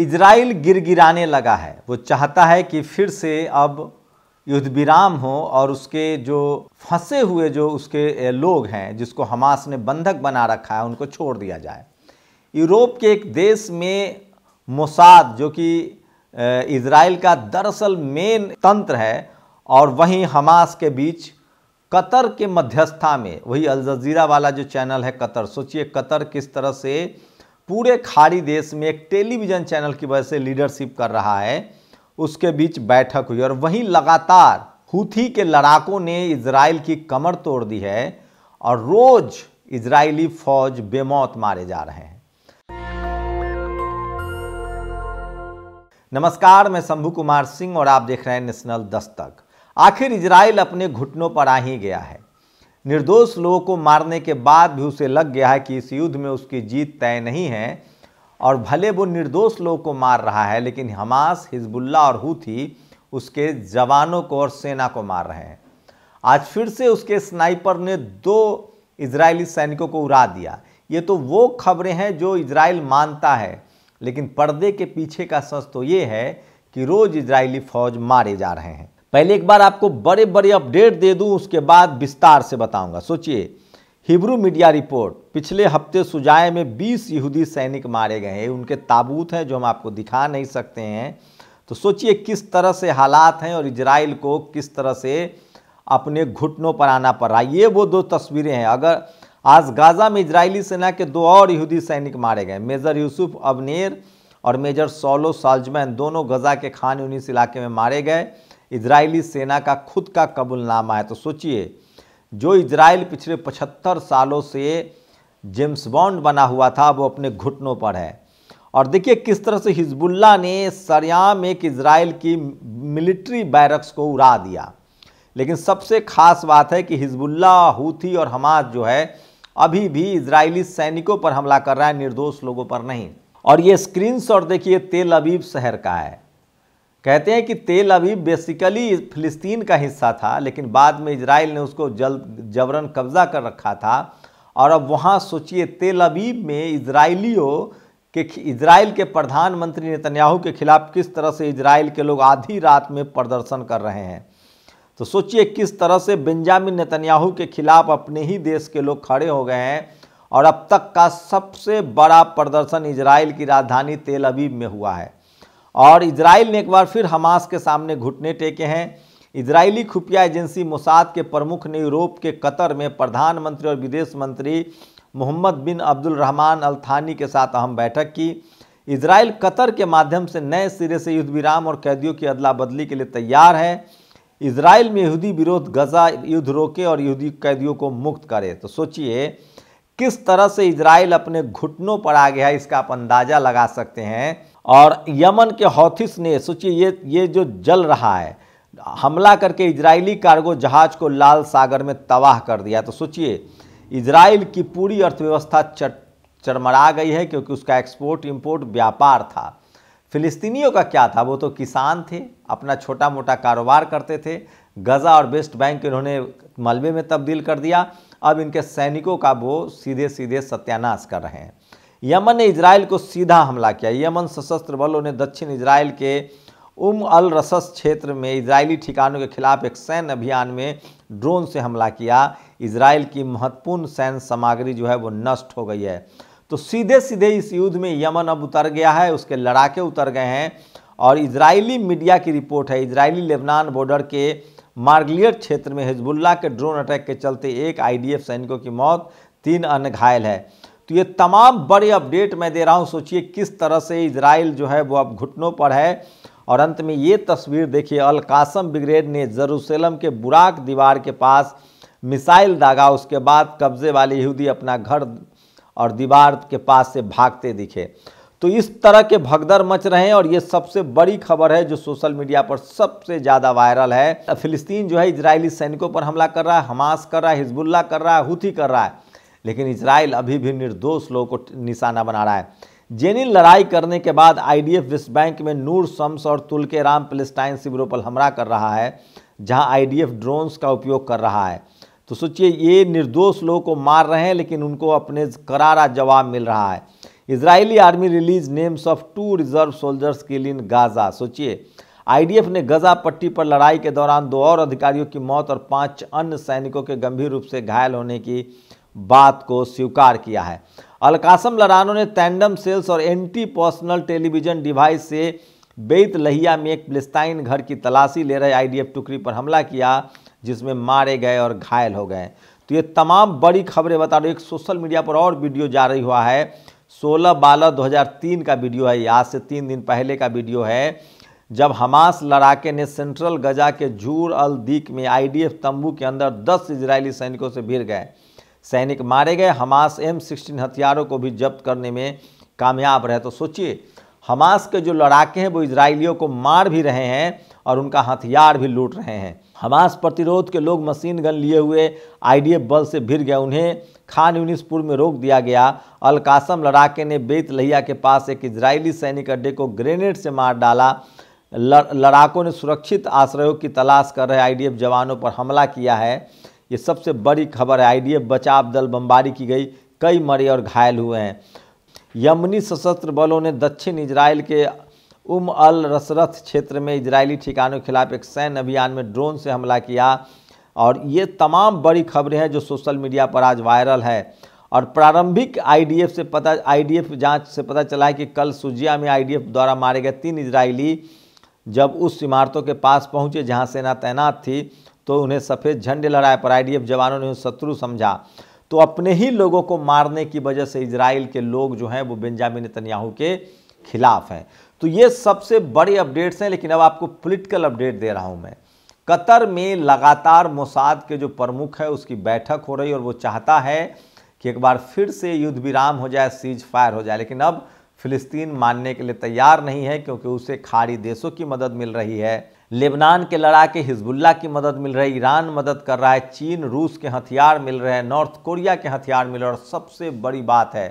Israel गिरगिराने लगा है वो चाहता है कि फिर से अब युद्ध विराम हो और उसके जो फंसे हुए जो उसके लोग हैं जिसको हमास ने बंधक बना रखा है उनको छोड़ दिया जाए यूरोप के एक देश में मोसाद जो कि इसराइल का दरअसल मेन तंत्र है और वहीं हमास के बीच कतर के मध्यस्था में वही अलजीरा वाला जो चैनल है कतर सोचिए कतर किस तरह से पूरे खाड़ी देश में एक टेलीविज़न चैनल की वजह से लीडरशिप कर रहा है उसके बीच बैठक हुई और वहीं लगातार हुथी के लड़ाकों ने इसराइल की कमर तोड़ दी है और रोज़ इजरायली फौज बेमौत मारे जा रहे हैं नमस्कार मैं शंभु कुमार सिंह और आप देख रहे हैं नेशनल दस्तक आखिर इजराइल अपने घुटनों पर आ ही गया है निर्दोष लोगों को मारने के बाद भी उसे लग गया है कि इस युद्ध में उसकी जीत तय नहीं है और भले वो निर्दोष लोगों को मार रहा है लेकिन हमास हिजबुल्ला और हूथी उसके जवानों को और सेना को मार रहे हैं आज फिर से उसके स्नाइपर ने दो इजरायली सैनिकों को उड़ा दिया ये तो वो खबरें हैं जो इजराइल मानता है लेकिन पर्दे के पीछे का सच तो ये है कि रोज़ इजरायली फ़ौज मारे जा रहे हैं पहले एक बार आपको बड़े बड़े अपडेट दे दूं उसके बाद विस्तार से बताऊंगा सोचिए हिब्रू मीडिया रिपोर्ट पिछले हफ्ते सुजाए में 20 यहूदी सैनिक मारे गए हैं उनके ताबूत हैं जो हम आपको दिखा नहीं सकते हैं तो सोचिए किस तरह से हालात हैं और इजराइल को किस तरह से अपने घुटनों पर आना पड़ रहा है ये वो दो तस्वीरें हैं अगर आज गाज़ा में इजरायली सेना के दो और यहूदी सैनिक मारे गए मेजर यूसुफ अबनेर और मेजर सोलो सालजमैन दोनों गज़ा के खान यूनिस इलाके में मारे गए इजरायली सेना का खुद का कबुलनामा है तो सोचिए जो इजराइल पिछले पचहत्तर सालों से जेम्स बॉन्ड बना हुआ था वो अपने घुटनों पर है और देखिए किस तरह से हिजबुल्ला ने सरयाम एक इसराइल की मिलिट्री बैरक्स को उड़ा दिया लेकिन सबसे खास बात है कि हिजबुल्ला हूथी और हमास जो है अभी भी इजरायली सैनिकों पर हमला कर रहा है निर्दोष लोगों पर नहीं और ये स्क्रीनशॉट देखिए तेल अबीब शहर का है कहते हैं कि तेल अभी बेसिकली फिलिस्तीन का हिस्सा था लेकिन बाद में इसराइल ने उसको जल जबरन कब्जा कर रखा था और अब वहाँ सोचिए तेल अबीब में इसराइलियों के इसराइल के प्रधानमंत्री नेतन्याहू के खिलाफ किस तरह से इसराइल के लोग आधी रात में प्रदर्शन कर रहे हैं तो सोचिए किस तरह से बेंजामिन नेतन्याहू के खिलाफ अपने ही देश के लोग खड़े हो गए हैं और अब तक का सबसे बड़ा प्रदर्शन इसराइल की राजधानी तेल अबीब में हुआ है और इसराइल ने एक बार फिर हमास के सामने घुटने टेके हैं इजरायली खुफिया एजेंसी मोसाद के प्रमुख ने यूरोप के कतर में प्रधानमंत्री और विदेश मंत्री मोहम्मद बिन अब्दुल रहमान अल थानी के साथ अहम बैठक की इसराइल कतर के माध्यम से नए सिरे से युद्ध विराम और कैदियों की अदला बदली के लिए तैयार है इसराइल में यहूदी विरोध गजा युद्ध रोके और यहूदी कैदियों को मुक्त करे तो सोचिए किस तरह से इसराइल अपने घुटनों पर आ गया है इसका आप अंदाज़ा लगा सकते हैं और यमन के हौथिस ने सोचिए ये ये जो जल रहा है हमला करके इजरायली कार्गो जहाज को लाल सागर में तबाह कर दिया तो सोचिए इजराइल की पूरी अर्थव्यवस्था चट चरमरा गई है क्योंकि उसका एक्सपोर्ट इम्पोर्ट व्यापार था फिलिस्तीनियों का क्या था वो तो किसान थे अपना छोटा मोटा कारोबार करते थे गज़ा और वेस्ट बैंक इन्होंने मलबे में तब्दील कर दिया अब इनके सैनिकों का वो सीधे सीधे सत्यानाश कर रहे हैं यमन ने इसराइल को सीधा हमला किया यमन सशस्त्र बलों ने दक्षिण इसराइल के उम अल रसस क्षेत्र में इजरायली ठिकानों के खिलाफ एक सैन्य अभियान में ड्रोन से हमला किया इसराइल की महत्वपूर्ण सैन्य सामग्री जो है वो नष्ट हो गई है तो सीधे सीधे इस युद्ध में यमन अब उतर गया है उसके लड़ाके उतर गए हैं और इजरायली मीडिया की रिपोर्ट है इजरायली लेबनान बॉर्डर के मार्गलियर क्षेत्र में हिजबुल्ला के ड्रोन अटैक के चलते एक आईडीएफ सैनिकों की मौत तीन अन्य घायल है तो ये तमाम बड़े अपडेट मैं दे रहा हूँ सोचिए किस तरह से इसराइल जो है वो अब घुटनों पर है और अंत में ये तस्वीर देखिए अलकासम ब्रिगेड ने जरूसलम के बुराक दीवार के पास मिसाइल दागा उसके बाद कब्जे वाले यहूदी अपना घर और दीवार के पास से भागते दिखे तो इस तरह के भगदड़ मच रहे हैं और ये सबसे बड़ी खबर है जो सोशल मीडिया पर सबसे ज़्यादा वायरल है फिलिस्तीन जो है इजरायली सैनिकों पर हमला कर रहा है हमास कर रहा है हिजबुल्ला कर रहा है हुथी कर रहा है लेकिन इसराइल अभी भी निर्दोष लोगों को निशाना बना रहा है जेनिन लड़ाई करने के बाद आईडीएफ वेस्ट बैंक में नूर शम्स और तुलके राम पेलेस्टाइन शिविरों पर हमला कर रहा है जहां आईडीएफ ड्रोन्स का उपयोग कर रहा है तो सोचिए ये निर्दोष लोगों को मार रहे हैं लेकिन उनको अपने करारा जवाब मिल रहा है Israeli army release names of to reserve soldiers के लिन गाजा सोचिए आईडीएफ ने गजा पट्टी पर लड़ाई के दौरान दो और अधिकारियों की मौत और पांच अन्य सैनिकों के गंभीर रूप से घायल होने की बात को स्वीकार किया है अलकासम लरानो ने टैंडम सेल्स और एंटी पर्सनल टेलीविजन डिवाइस से बेत लहिया में एक फिलिस्ताइन घर की तलाशी ले रहे आईडीएफ टुकड़ी पर हमला किया जिसमें मारे गए और घायल हो गए तो ये तमाम बड़ी खबरें बता रहे एक सोशल मीडिया पर और वीडियो जा रही हुआ है 16 बारह 2003 का वीडियो है आज से तीन दिन पहले का वीडियो है जब हमास लड़ाके ने सेंट्रल गजा के झूर अल दीक में आईडीएफ तंबू के अंदर 10 इजरायली सैनिकों से भिड़ गए सैनिक मारे गए हमास एम सिक्सटीन हथियारों को भी जब्त करने में कामयाब रहे तो सोचिए हमास के जो लड़ाके हैं वो इसराइलियों को मार भी रहे हैं और उनका हथियार भी लूट रहे हैं हमास प्रतिरोध के लोग मशीन गन लिए हुए आईडीएफ बल से भिर गए उन्हें खान यूनिसपुर में रोक दिया गया अलकासम लड़ाके ने बेत लहिया के पास एक इजरायली सैनिक अड्डे को ग्रेनेड से मार डाला लड़ाकों ने सुरक्षित आश्रयों की तलाश कर रहे आईडीएफ जवानों पर हमला किया है ये सबसे बड़ी खबर है आई बचाव दल बमबारी की गई कई मरे और घायल हुए हैं यमनी सशस्त्र बलों ने दक्षिण इजराइल के उम अल रसरथ क्षेत्र में इजरायली ठिकानों के खिलाफ एक सैन्य अभियान में ड्रोन से हमला किया और ये तमाम बड़ी खबरें हैं जो सोशल मीडिया पर आज वायरल है और प्रारंभिक आईडीएफ से पता आईडीएफ जांच से पता चला है कि कल सुजिया में आईडीएफ द्वारा मारे गए तीन इजरायली जब उस इमारतों के पास पहुंचे जहां सेना तैनात थी तो उन्हें सफ़ेद झंडे लड़ाए पर आई जवानों ने उन्हें शत्रु समझा तो अपने ही लोगों को मारने की वजह से इसराइल के लोग जो हैं वो बेंजामिन तन्याहू के खिलाफ हैं तो ये सबसे बड़ी अपडेट्स हैं लेकिन अब आपको पोलिटिकल अपडेट दे रहा हूँ मैं कतर में लगातार मोसाद के जो प्रमुख है उसकी बैठक हो रही और वो चाहता है कि एक बार फिर से युद्ध विराम हो जाए सीज फायर हो जाए लेकिन अब फिलिस्तीन मानने के लिए तैयार नहीं है क्योंकि उसे खाड़ी देशों की मदद मिल रही है लेबनान के लड़ाके हिजबुल्ला की मदद मिल रही ईरान मदद कर रहा है चीन रूस के हथियार मिल रहे हैं नॉर्थ कोरिया के हथियार मिल रहे और सबसे बड़ी बात है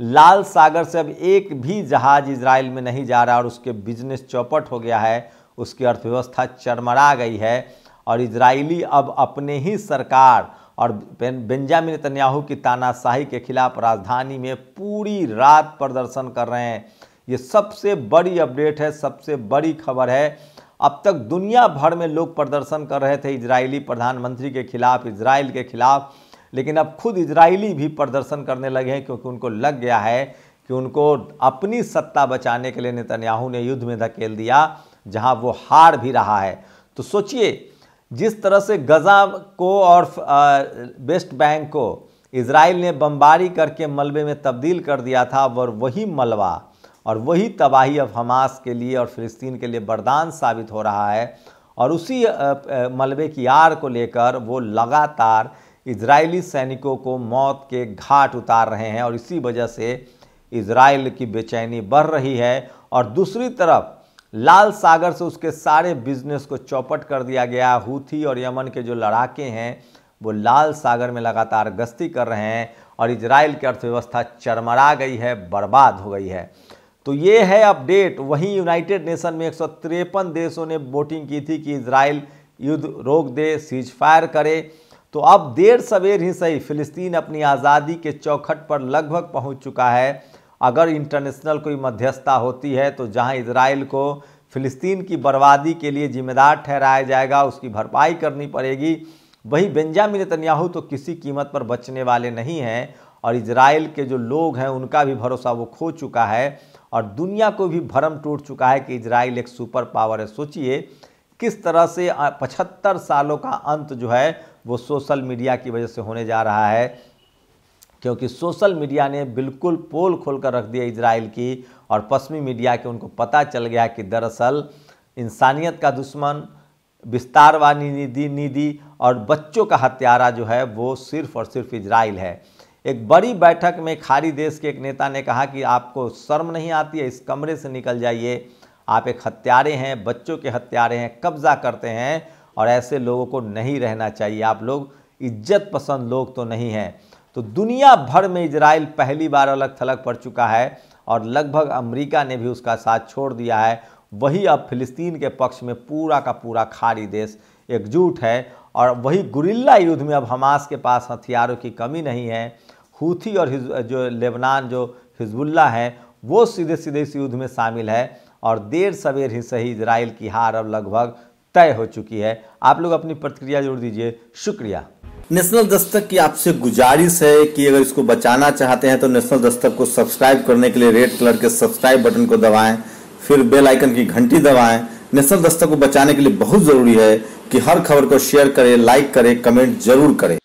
लाल सागर से अब एक भी जहाज इसराइल में नहीं जा रहा और उसके बिजनेस चौपट हो गया है उसकी अर्थव्यवस्था चरमरा गई है और इसराइली अब अपने ही सरकार और बेंजामिन तन्याहू की तानाशाही के खिलाफ राजधानी में पूरी रात प्रदर्शन कर रहे हैं ये सबसे बड़ी अपडेट है सबसे बड़ी खबर है अब तक दुनिया भर में लोग प्रदर्शन कर रहे थे इजरायली प्रधानमंत्री के खिलाफ इसराइल के खिलाफ लेकिन अब खुद इजरायली भी प्रदर्शन करने लगे हैं क्योंकि उनको लग गया है कि उनको अपनी सत्ता बचाने के लिए नेतन्याहू ने युद्ध में धकेल दिया जहां वो हार भी रहा है तो सोचिए जिस तरह से गज़ा को और वेस्ट बैंक को इसराइल ने बमबारी करके मलबे में तब्दील कर दिया था और वही मलबा और वही तबाही अब हमास के लिए और फ़लस्तीन के लिए बरदान साबित हो रहा है और उसी मलबे की आड़ को लेकर वो लगातार इजरायली सैनिकों को मौत के घाट उतार रहे हैं और इसी वजह से इसराइल की बेचैनी बढ़ रही है और दूसरी तरफ लाल सागर से उसके सारे बिजनेस को चौपट कर दिया गया हूथी और यमन के जो लड़ाके हैं वो लाल सागर में लगातार गश्ती कर रहे हैं और इसराइल की अर्थव्यवस्था चरमरा गई है बर्बाद हो गई है तो ये है अपडेट वहीं यूनाइटेड नेशन में एक देशों ने वोटिंग की थी कि इसराइल युद्ध रोक दे सीज फायर करे तो अब देर सवेर ही सही फिलिस्तीन अपनी आज़ादी के चौखट पर लगभग पहुंच चुका है अगर इंटरनेशनल कोई मध्यस्थता होती है तो जहां इसराइल को फिलिस्तीन की बर्बादी के लिए जिम्मेदार ठहराया जाएगा उसकी भरपाई करनी पड़ेगी वहीं बेंजामिन तन्याहू तो किसी कीमत पर बचने वाले नहीं हैं और इसराइल के जो लोग हैं उनका भी भरोसा वो खो चुका है और दुनिया को भी भरम टूट चुका है कि इसराइल एक सुपर पावर है सोचिए किस तरह से पचहत्तर सालों का अंत जो है वो सोशल मीडिया की वजह से होने जा रहा है क्योंकि सोशल मीडिया ने बिल्कुल पोल खोल कर रख दिया इसराइल की और पश्चिमी मीडिया के उनको पता चल गया कि दरअसल इंसानियत का दुश्मन विस्तारवादी नीति नीति और बच्चों का हत्यारा जो है वो सिर्फ और सिर्फ इसराइल है एक बड़ी बैठक में खाड़ी देश के एक नेता ने कहा कि आपको शर्म नहीं आती है इस कमरे से निकल जाइए आप एक हत्यारे हैं बच्चों के हत्यारे हैं कब्जा करते हैं और ऐसे लोगों को नहीं रहना चाहिए आप लोग इज्जत पसंद लोग तो नहीं हैं तो दुनिया भर में इसराइल पहली बार अलग थलग पड़ चुका है और लगभग अमरीका ने भी उसका साथ छोड़ दिया है वही अब फिलिस्तीन के पक्ष में पूरा का पूरा खाड़ी देश एकजुट है और वही गुरिल्ला युद्ध में अब हमास के पास हथियारों की कमी नहीं है हूथी और जो लेबनान जो हिजबुल्ला है वो सीधे सीधे इस युद्ध में शामिल है और देर सवेर ही सही इसराइल की हार अब लगभग तय हो चुकी है आप लोग अपनी प्रतिक्रिया जोड़ दीजिए शुक्रिया नेशनल दस्तक की आपसे गुजारिश है कि अगर इसको बचाना चाहते हैं तो नेशनल दस्तक को सब्सक्राइब करने के लिए रेड कलर के सब्सक्राइब बटन को दबाएं फिर बेल आइकन की घंटी दबाएं नेशनल दस्तक को बचाने के लिए बहुत ज़रूरी है कि हर खबर को शेयर करें लाइक करें कमेंट जरूर करें